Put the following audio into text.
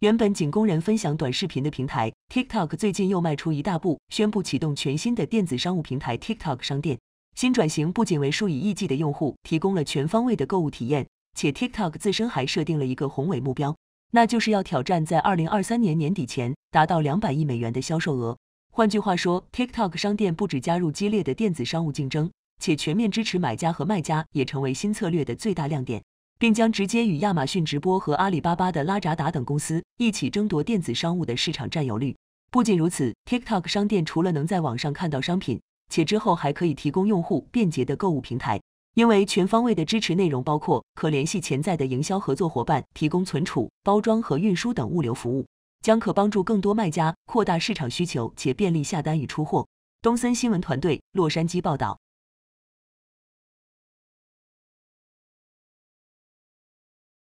原本仅供人分享短视频的平台 TikTok 最近又迈出一大步，宣布启动全新的电子商务平台 TikTok 商店。新转型不仅为数以亿计的用户提供了全方位的购物体验，且 TikTok 自身还设定了一个宏伟目标，那就是要挑战在2023年年底前达到200亿美元的销售额。换句话说，TikTok 商店不止加入激烈的电子商务竞争，且全面支持买家和卖家也成为新策略的最大亮点。并将直接与亚马逊直播和阿里巴巴的拉扎达等公司一起争夺电子商务的市场占有率。不仅如此，TikTok 商店除了能在网上看到商品，且之后还可以提供用户便捷的购物平台，因为全方位的支持内容包括可联系潜在的营销合作伙伴，提供存储、包装和运输等物流服务，将可帮助更多卖家扩大市场需求且便利下单与出货。东森新闻团队洛杉矶报道。